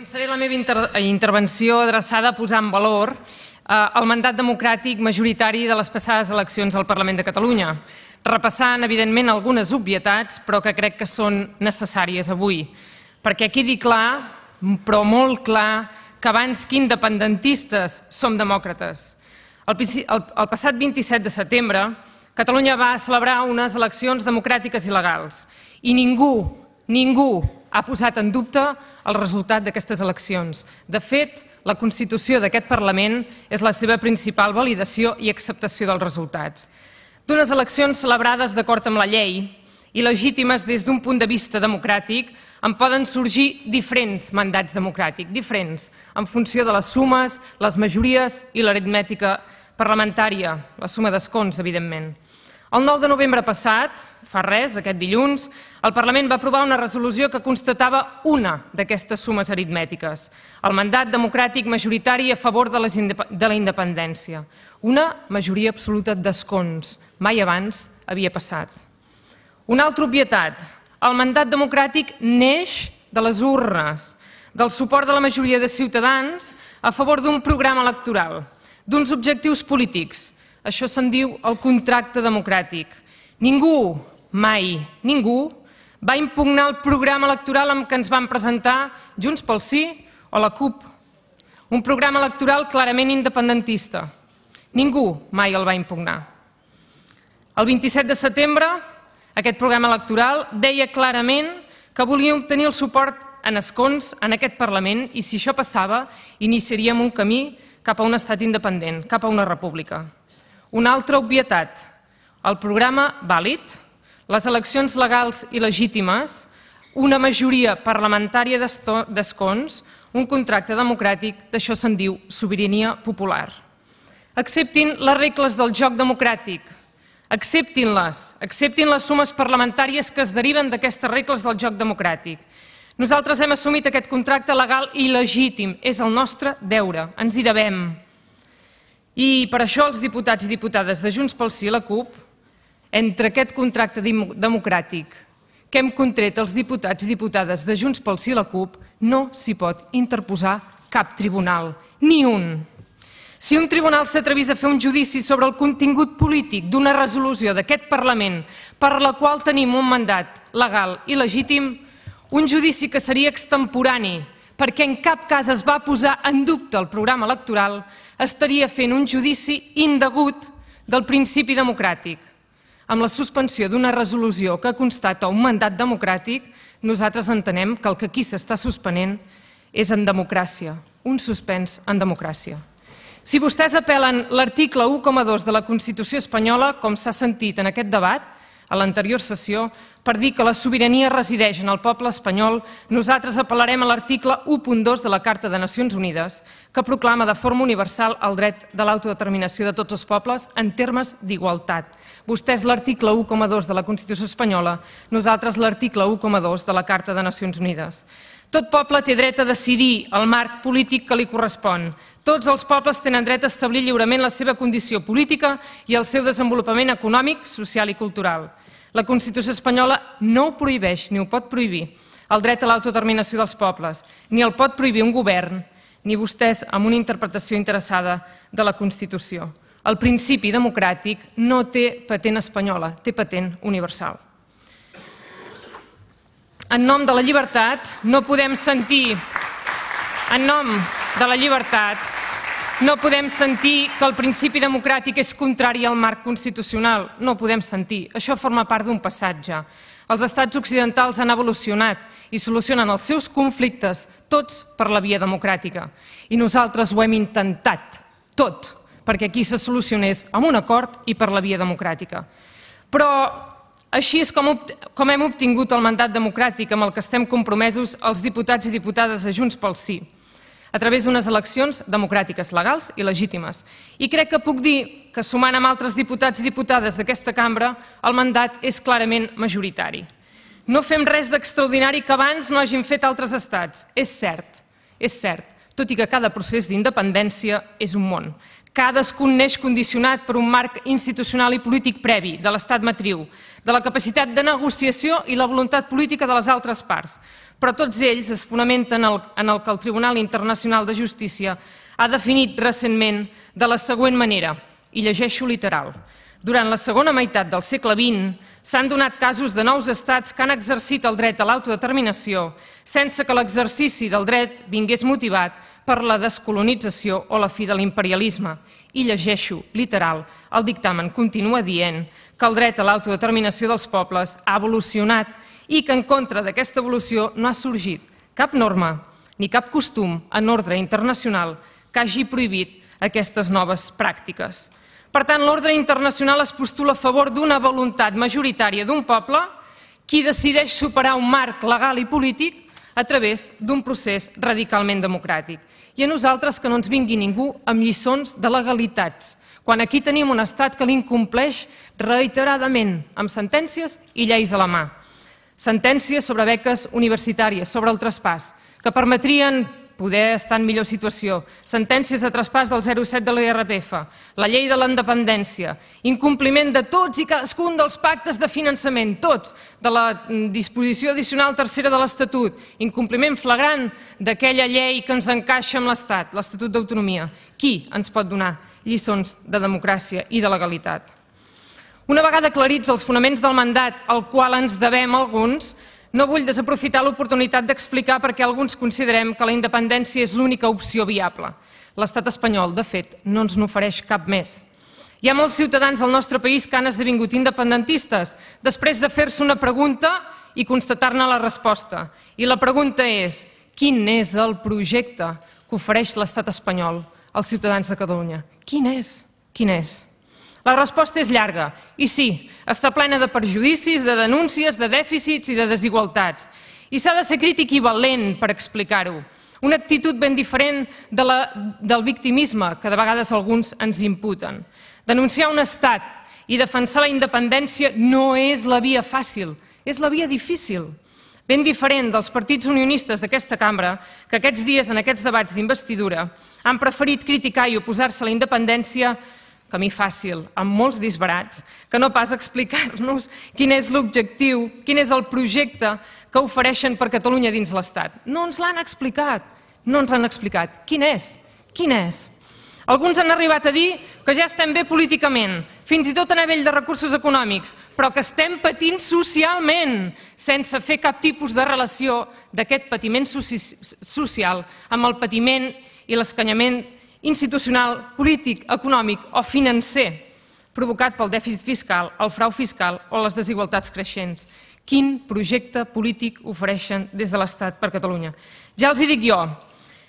Començaré la meva eh, intervenció adreçada a posar en valor eh, el mandat democràtic majoritari de les passades eleccions al Parlament de Catalunya, repassant, evidentment, algunes obvietats, però que crec que són necessàries avui, perquè aquí dic clar, però molt clar, que abans que independentistes som demòcrates. el passat 27 de setembre, Catalunya va celebrar unes eleccions democràtiques i legals i ningú, ningú ha posat en dubte el resultat d'aquestes eleccions. De fet, la Constitució d'aquest Parlament és la seva principal validació i acceptació dels resultats. D'unes eleccions celebrades d'acord amb la llei i legítimes des d'un punt de vista democràtic, en poden sorgir diferents mandats democràtics, diferents, en funció de les sumes, les majories i l'aritmètica parlamentària, la suma d'escons, evidentment. El 9 de novembre passat, Fa res, aquest dilluns, el Parlament va aprovar una resolució que constatava una d'aquestes sumes aritmètiques, el mandat democràtic majoritari a favor de, de la independència. Una majoria absoluta d'escons, mai abans havia passat. Una altra obvietat, el mandat democràtic neix de les urnes, del suport de la majoria de ciutadans a favor d'un programa electoral, d'uns objectius polítics. Això se'n diu el contracte democràtic. Ningú mai ningú va impugnar el programa electoral amb què ens van presentar Junts pel Sí o la CUP. Un programa electoral clarament independentista. Ningú mai el va impugnar. El 27 de setembre, aquest programa electoral deia clarament que volia obtenir el suport en escons en aquest Parlament i si això passava iniciaríem un camí cap a un estat independent, cap a una república. Una altra obvietat, el programa vàlid les eleccions legals i legítimes, una majoria parlamentària d'escons, un contracte democràtic, d'això se'n diu sobirania popular. Acceptin les regles del joc democràtic, acceptin-les, acceptin les sumes parlamentàries que es deriven d'aquestes regles del joc democràtic. Nosaltres hem assumit aquest contracte legal i legítim, és el nostre deure, ens hi devem. I per això els diputats i diputades de Junts pel Sí la CUP entre aquest contracte democràtic que hem contret els diputats i diputades de Junts pel Sí i la CUP no s'hi pot interposar cap tribunal, ni un. Si un tribunal s'atrevís a fer un judici sobre el contingut polític d'una resolució d'aquest Parlament per la qual tenim un mandat legal i legítim, un judici que seria extemporani, perquè en cap cas es va posar en dubte el programa electoral, estaria fent un judici indegut del principi democràtic amb la suspensió d'una resolució que constata un mandat democràtic, nosaltres entenem que el que aquí s'està suspenent és en democràcia, un suspens en democràcia. Si vostès apel·len l'article 1,2 de la Constitució espanyola, com s'ha sentit en aquest debat, a l'anterior sessió, per dir que la sobirania resideix en el poble espanyol, nosaltres apel·larem a l'article 1.2 de la Carta de Nacions Unides, que proclama de forma universal el dret de l'autodeterminació de tots els pobles en termes d'igualtat. Vostès l'article 1.2 de la Constitució espanyola, nosaltres l'article 1.2 de la Carta de Nacions Unides. Tot poble té dret a decidir el marc polític que li correspon. Tots els pobles tenen dret a establir lliurement la seva condició política i el seu desenvolupament econòmic, social i cultural. La Constitució espanyola no ho prohibeix ni ho pot prohibir, el dret a l'autodeterminació dels pobles, ni el pot prohibir un govern, ni vostès amb una interpretació interessada de la Constitució. El principi democràtic no té patent espanyola, té patent universal. En nom de la llibertat no podem sentir... En nom de la llibertat no podem sentir que el principi democràtic és contrari al marc constitucional. No podem sentir. Això forma part d'un passatge. Els estats occidentals han evolucionat i solucionen els seus conflictes tots per la via democràtica. I nosaltres ho hem intentat, tot, perquè aquí se solucionés amb un acord i per la via democràtica. Però així és com, com hem obtingut el mandat democràtic amb el que estem compromesos els diputats i diputades de Junts pel Sí a través d'unes eleccions democràtiques, legals i legítimes. I crec que puc dir que, sumant amb altres diputats i diputades d'aquesta cambra, el mandat és clarament majoritari. No fem res d'extraordinari que abans no hagin fet altres estats. És cert, és cert, tot i que cada procés d'independència és un món. Cadascun neix condicionat per un marc institucional i polític previ de l'estat matriu, de la capacitat de negociació i la voluntat política de les altres parts. Però tots ells es fonamenten en el que el Tribunal Internacional de Justícia ha definit recentment de la següent manera, i llegeixo literal. Durant la segona meitat del segle XX s'han donat casos de nous estats que han exercit el dret a l'autodeterminació sense que l'exercici del dret vingués motivat per la descolonització o la fi de l'imperialisme. I llegeixo, literal, el dictamen continua dient que el dret a l'autodeterminació dels pobles ha evolucionat i que en contra d'aquesta evolució no ha sorgit cap norma ni cap costum en ordre internacional que hagi prohibit aquestes noves pràctiques. Per tant, l'ordre internacional es postula a favor d'una voluntat majoritària d'un poble qui decideix superar un marc legal i polític a través d'un procés radicalment democràtic. I a nosaltres que no ens vingui ningú amb lliçons de legalitats, quan aquí tenim un estat que l'incompleix reiteradament amb sentències i lleis a la mà. Sentències sobre beques universitàries, sobre el traspàs, que permetrien poder estar en millor situació, sentències de traspàs del 0,7 de l'IRPF, la llei de l'independència, incompliment de tots i cadascun dels pactes de finançament, tots, de la mm, disposició addicional tercera de l'Estatut, incompliment flagrant d'aquella llei que ens encaixa amb l'Estat, l'Estatut d'Autonomia. Qui ens pot donar lliçons de democràcia i de legalitat? Una vegada aclarits els fonaments del mandat al qual ens devem alguns, no vull desaprofitar l'oportunitat d'explicar per què alguns considerem que la independència és l'única opció viable. L'estat espanyol, de fet, no ens n'ofereix cap més. Hi ha molts ciutadans al nostre país que han esdevingut independentistes després de fer-se una pregunta i constatar-ne la resposta. I la pregunta és, quin és el projecte que ofereix l'estat espanyol als ciutadans de Catalunya? Quin és? Quin és? La resposta és llarga, i sí, està plena de perjudicis, de denúncies, de dèficits i de desigualtats. I s'ha de ser crític i valent per explicar-ho. Una actitud ben diferent de la, del victimisme que de vegades alguns ens imputen. Denunciar un estat i defensar la independència no és la via fàcil, és la via difícil. Ben diferent dels partits unionistes d'aquesta cambra, que aquests dies en aquests debats d'investidura han preferit criticar i oposar-se a la independència camí fàcil, amb molts disbarats, que no pas explicar-nos quin és l'objectiu, quin és el projecte que ofereixen per Catalunya dins l'Estat. No ens l'han explicat, no ens l'han explicat. Quin és? Quin és? Alguns han arribat a dir que ja estem bé políticament, fins i tot a nivell de recursos econòmics, però que estem patint socialment, sense fer cap tipus de relació d'aquest patiment soci social amb el patiment i l'escanyament institucional, polític, econòmic o financer provocat pel dèficit fiscal, el frau fiscal o les desigualtats creixents. Quin projecte polític ofereixen des de l'Estat per Catalunya? Ja els hi dic jo,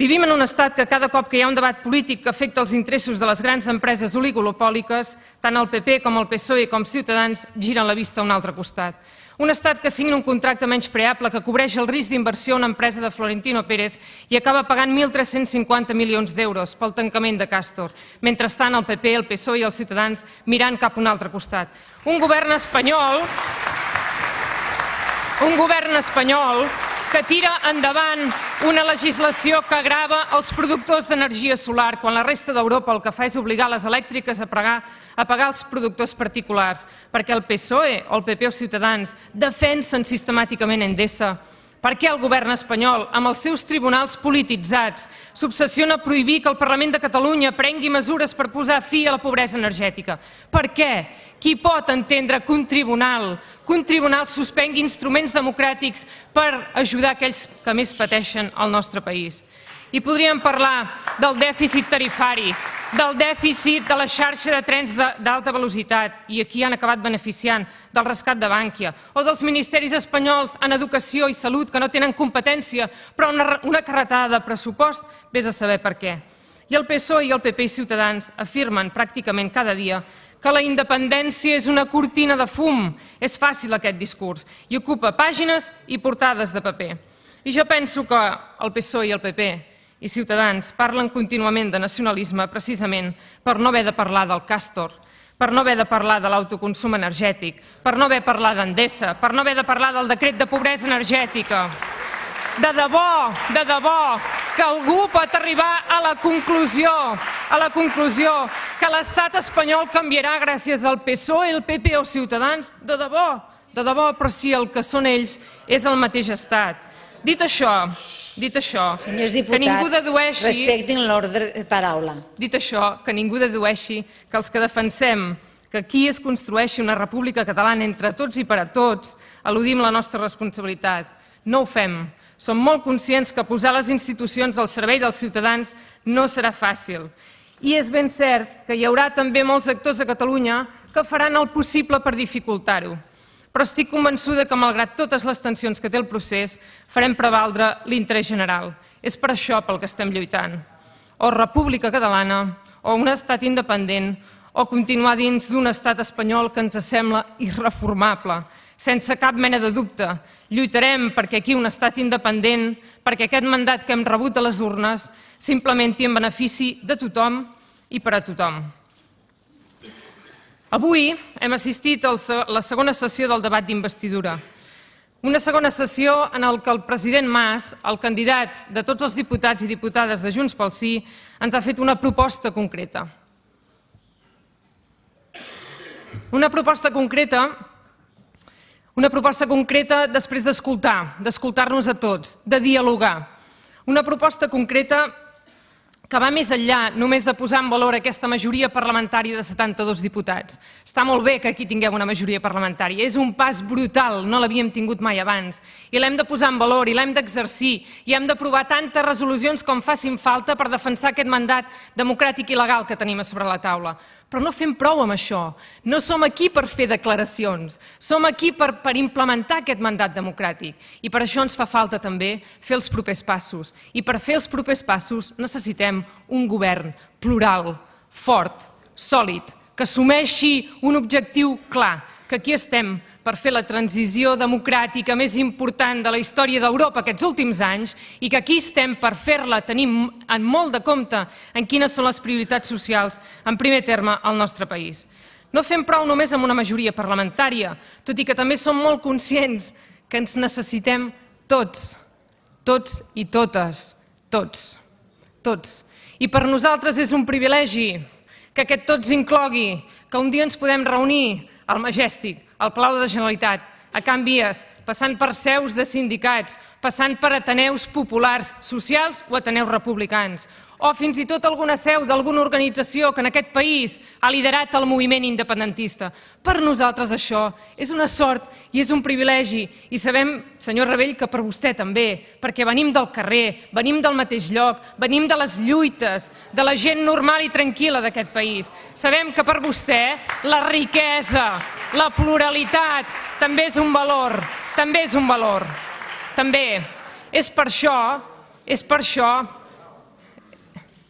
Vivim en un estat que cada cop que hi ha un debat polític que afecta els interessos de les grans empreses oligolopòliques, tant el PP com el PSOE com Ciutadans giren la vista a un altre costat. Un estat que signa un contracte menys preable que cobreix el risc d'inversió a una empresa de Florentino Pérez i acaba pagant 1.350 milions d'euros pel tancament de Castor. Mentrestant, el PP, el PSOE i els ciutadans mirant cap a un altre costat. Un govern espanyol... Un govern espanyol que tira endavant una legislació que grava els productors d'energia solar, quan la resta d'Europa el que fa és obligar les elèctriques a pagar, a pagar els productors particulars, perquè el PSOE o el PP o Ciutadans defensen sistemàticament Endesa, per què el govern espanyol, amb els seus tribunals polititzats, s'obsessiona a prohibir que el Parlament de Catalunya prengui mesures per posar fi a la pobresa energètica? Per què? Qui pot entendre que un tribunal, que un tribunal suspengui instruments democràtics per ajudar aquells que més pateixen al nostre país? I podríem parlar del dèficit tarifari, del dèficit de la xarxa de trens d'alta velocitat, i aquí han acabat beneficiant del rescat de Bànquia, o dels ministeris espanyols en educació i salut, que no tenen competència, però una, carretada de pressupost, vés a saber per què. I el PSOE i el PP i Ciutadans afirmen pràcticament cada dia que la independència és una cortina de fum. És fàcil aquest discurs i ocupa pàgines i portades de paper. I jo penso que el PSOE i el PP i Ciutadans parlen contínuament de nacionalisme precisament per no haver de parlar del càstor, per no haver de parlar de l'autoconsum energètic, per no haver de parlar d'Endesa, per no haver de parlar del decret de pobresa energètica. De debò, de debò, que algú pot arribar a la conclusió, a la conclusió que l'estat espanyol canviarà gràcies al PSOE, el PP o Ciutadans, de debò, de debò, però si el que són ells és el mateix estat. Dit això, dit això, Senyors diputats, que ningú dedueixi... respectin l'ordre de paraula. Dit això, que ningú dedueixi que els que defensem que aquí es construeixi una república catalana entre tots i per a tots, eludim la nostra responsabilitat. No ho fem. Som molt conscients que posar les institucions al servei dels ciutadans no serà fàcil. I és ben cert que hi haurà també molts actors a Catalunya que faran el possible per dificultar-ho però estic convençuda que, malgrat totes les tensions que té el procés, farem prevaldre l'interès general. És per això pel que estem lluitant. O república catalana, o un estat independent, o continuar dins d'un estat espanyol que ens sembla irreformable. Sense cap mena de dubte, lluitarem perquè aquí un estat independent, perquè aquest mandat que hem rebut a les urnes s'implementi en benefici de tothom i per a tothom. Avui, hem assistit a la segona sessió del debat d'investidura. Una segona sessió en el el president Mas, el candidat de tots els diputats i diputades de Junts pel Sí, ens ha fet una proposta concreta. Una proposta concreta una proposta concreta després d'escoltar, d'escoltar-nos a tots, de dialogar. Una proposta concreta que va més enllà només de posar en valor aquesta majoria parlamentària de 72 diputats. Està molt bé que aquí tinguem una majoria parlamentària, és un pas brutal, no l'havíem tingut mai abans, i l'hem de posar en valor, i l'hem d'exercir, i hem d'aprovar tantes resolucions com facin falta per defensar aquest mandat democràtic i legal que tenim a sobre la taula. Però no fem prou amb això. No som aquí per fer declaracions, som aquí per, per implementar aquest mandat democràtic. I per això ens fa falta també fer els propers passos. I per fer els propers passos necessitem un govern plural, fort, sòlid, que assumeixi un objectiu clar, que aquí estem per fer la transició democràtica més important de la història d'Europa aquests últims anys i que aquí estem per fer-la tenir en molt de compte en quines són les prioritats socials en primer terme al nostre país. No fem prou només amb una majoria parlamentària, tot i que també som molt conscients que ens necessitem tots, tots i totes, tots, tots. I per nosaltres és un privilegi que aquest tots inclogui, que un dia ens podem reunir al Majestic, al Palau de la Generalitat, a Can Vies, passant per seus de sindicats, passant per ateneus populars socials o ateneus republicans o fins i tot alguna seu d'alguna organització que en aquest país ha liderat el moviment independentista. Per nosaltres això és una sort i és un privilegi i sabem, senyor Rebell, que per vostè també, perquè venim del carrer, venim del mateix lloc, venim de les lluites, de la gent normal i tranquil·la d'aquest país. Sabem que per vostè la riquesa, la pluralitat també és un valor, també és un valor. També és per això, és per això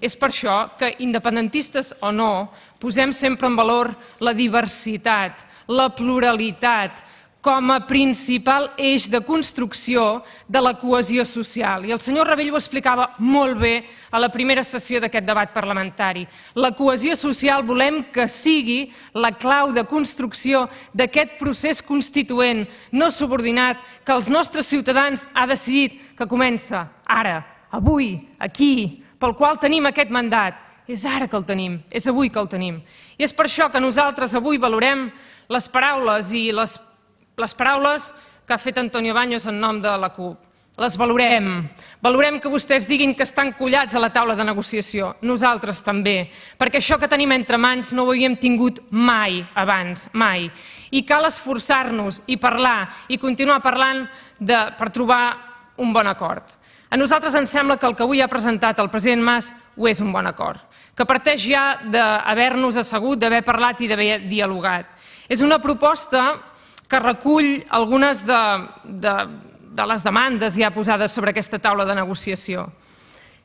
és per això que, independentistes o no, posem sempre en valor la diversitat, la pluralitat, com a principal eix de construcció de la cohesió social. I el senyor Rebell ho explicava molt bé a la primera sessió d'aquest debat parlamentari. La cohesió social volem que sigui la clau de construcció d'aquest procés constituent no subordinat que els nostres ciutadans ha decidit que comença ara, avui, aquí, pel qual tenim aquest mandat. És ara que el tenim, és avui que el tenim. I és per això que nosaltres avui valorem les paraules i les, les paraules que ha fet Antonio Baños en nom de la CUP. Les valorem. Valorem que vostès diguin que estan collats a la taula de negociació. Nosaltres també. Perquè això que tenim entre mans no ho havíem tingut mai abans, mai. I cal esforçar-nos i parlar i continuar parlant de, per trobar un bon acord. A nosaltres ens sembla que el que avui ha presentat el president Mas ho és un bon acord, que parteix ja d'haver-nos assegut, d'haver parlat i d'haver dialogat. És una proposta que recull algunes de, de, de les demandes ja posades sobre aquesta taula de negociació.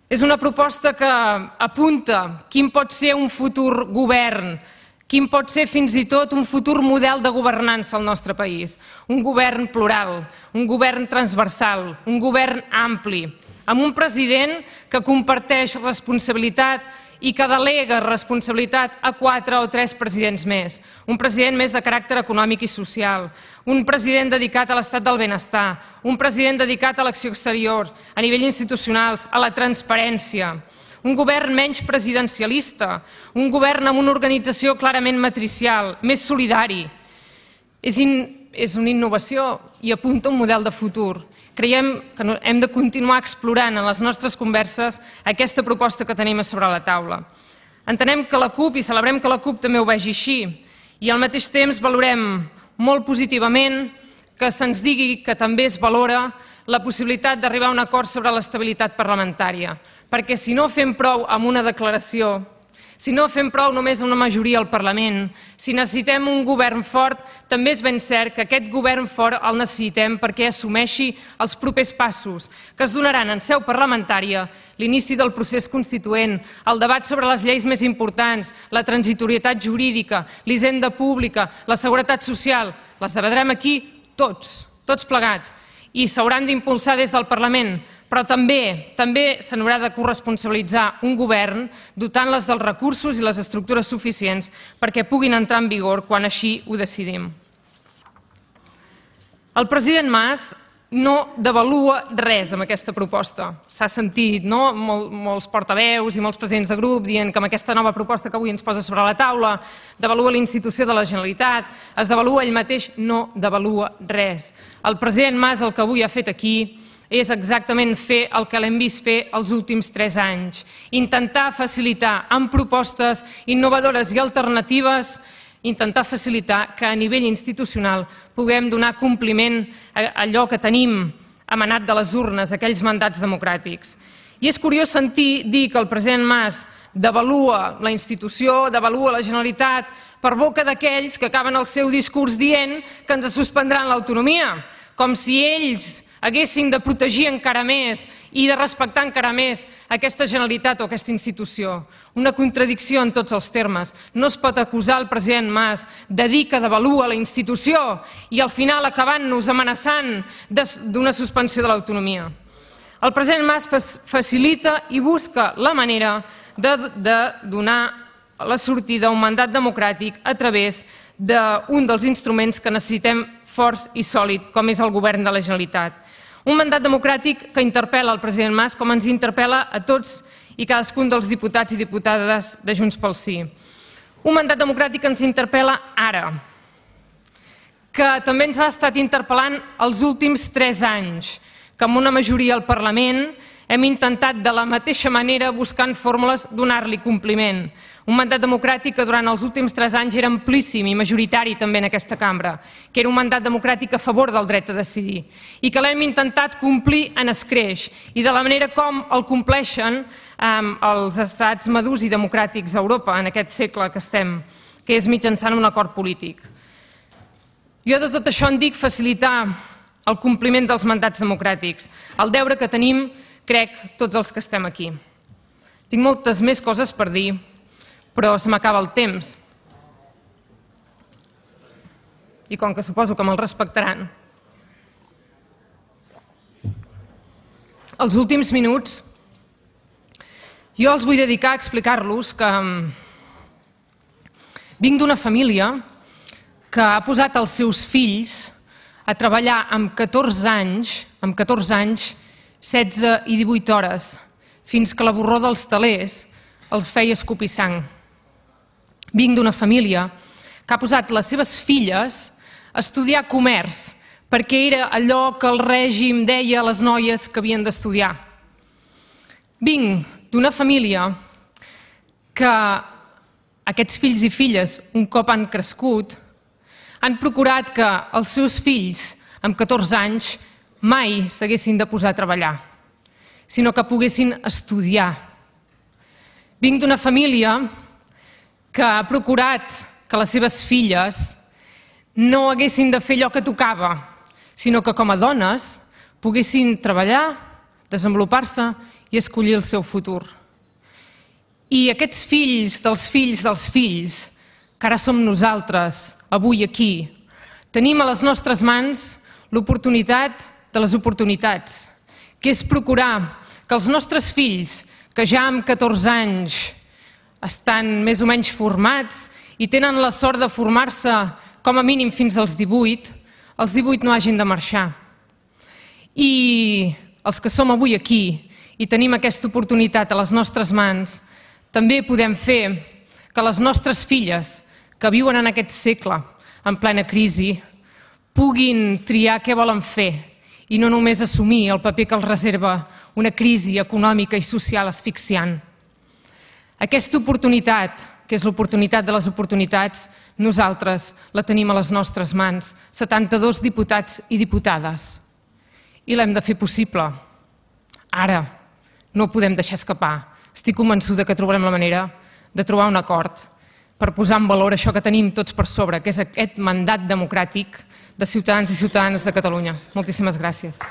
És una proposta que apunta quin pot ser un futur govern quin pot ser fins i tot un futur model de governança al nostre país. Un govern plural, un govern transversal, un govern ampli, amb un president que comparteix responsabilitat i que delega responsabilitat a quatre o tres presidents més. Un president més de caràcter econòmic i social, un president dedicat a l'estat del benestar, un president dedicat a l'acció exterior, a nivell institucional, a la transparència, un govern menys presidencialista, un govern amb una organització clarament matricial, més solidari. És, in, és una innovació i apunta un model de futur. Creiem que no, hem de continuar explorant en les nostres converses aquesta proposta que tenim a sobre la taula. Entenem que la CUP, i celebrem que la CUP també ho vegi així, i al mateix temps valorem molt positivament que se'ns digui que també es valora la possibilitat d'arribar a un acord sobre l'estabilitat parlamentària perquè si no fem prou amb una declaració, si no fem prou només una majoria al Parlament, si necessitem un govern fort, també és ben cert que aquest govern fort el necessitem perquè assumeixi els propers passos que es donaran en seu parlamentària, l'inici del procés constituent, el debat sobre les lleis més importants, la transitorietat jurídica, l'hisenda pública, la seguretat social, les debatrem aquí tots, tots plegats, i s'hauran d'impulsar des del Parlament, però també també se n'haurà de corresponsabilitzar un govern dotant-les dels recursos i les estructures suficients perquè puguin entrar en vigor quan així ho decidim. El president Mas no devalua res amb aquesta proposta. S'ha sentit no? Mol, molts portaveus i molts presidents de grup dient que amb aquesta nova proposta que avui ens posa sobre la taula devalua la institució de la Generalitat, es devalua ell mateix, no devalua res. El president Mas el que avui ha fet aquí és exactament fer el que l'hem vist fer els últims tres anys. Intentar facilitar amb propostes innovadores i alternatives intentar facilitar que a nivell institucional puguem donar compliment a allò que tenim amenat de les urnes, aquells mandats democràtics. I és curiós sentir dir que el president Mas devalua la institució, devalua la Generalitat, per boca d'aquells que acaben el seu discurs dient que ens suspendran l'autonomia, com si ells haguessin de protegir encara més i de respectar encara més aquesta Generalitat o aquesta institució. Una contradicció en tots els termes. No es pot acusar el president Mas de dir que devalua la institució i al final acabant-nos amenaçant d'una suspensió de l'autonomia. El president Mas facilita i busca la manera de, de donar la sortida a un mandat democràtic a través d'un dels instruments que necessitem forts i sòlid, com és el govern de la Generalitat. Un mandat democràtic que interpel·la el president Mas com ens interpel·la a tots i cadascun dels diputats i diputades de Junts pel Sí. Un mandat democràtic que ens interpel·la ara, que també ens ha estat interpel·lant els últims tres anys, que amb una majoria al Parlament hem intentat de la mateixa manera, buscant fórmules, donar-li compliment. Un mandat democràtic que durant els últims tres anys era amplíssim i majoritari també en aquesta cambra, que era un mandat democràtic a favor del dret a decidir i que l'hem intentat complir en escreix i de la manera com el compleixen eh, els estats madurs i democràtics d'Europa en aquest segle que estem, que és mitjançant un acord polític. Jo de tot això en dic facilitar el compliment dels mandats democràtics, el deure que tenim, crec, tots els que estem aquí. Tinc moltes més coses per dir, però se m'acaba el temps. I com que suposo que me'l respectaran, els últims minuts jo els vull dedicar a explicar-los que mm, vinc d'una família que ha posat els seus fills a treballar amb 14 anys, amb 14 anys, 16 i 18 hores, fins que la borró dels talers els feia escopir sang. Vinc d'una família que ha posat les seves filles a estudiar comerç, perquè era allò que el règim deia a les noies que havien d'estudiar. Vinc d'una família que aquests fills i filles, un cop han crescut, han procurat que els seus fills, amb 14 anys, mai s'haguessin de posar a treballar, sinó que poguessin estudiar. Vinc d'una família que ha procurat que les seves filles no haguessin de fer allò que tocava, sinó que com a dones poguessin treballar, desenvolupar-se i escollir el seu futur. I aquests fills dels fills dels fills, que ara som nosaltres, avui aquí. Tenim a les nostres mans l'oportunitat de les oportunitats, que és procurar que els nostres fills, que ja amb 14 anys estan més o menys formats i tenen la sort de formar-se com a mínim fins als 18, els 18 no hagin de marxar. I els que som avui aquí i tenim aquesta oportunitat a les nostres mans, també podem fer que les nostres filles, que viuen en aquest segle, en plena crisi, puguin triar què volen fer i no només assumir el paper que els reserva una crisi econòmica i social asfixiant. Aquesta oportunitat, que és l'oportunitat de les oportunitats, nosaltres la tenim a les nostres mans, 72 diputats i diputades. I l'hem de fer possible. Ara. No podem deixar escapar. Estic convençuda que trobarem la manera de trobar un acord per posar en valor això que tenim tots per sobre, que és aquest mandat democràtic de ciutadans i ciutadanes de Catalunya. Moltíssimes gràcies.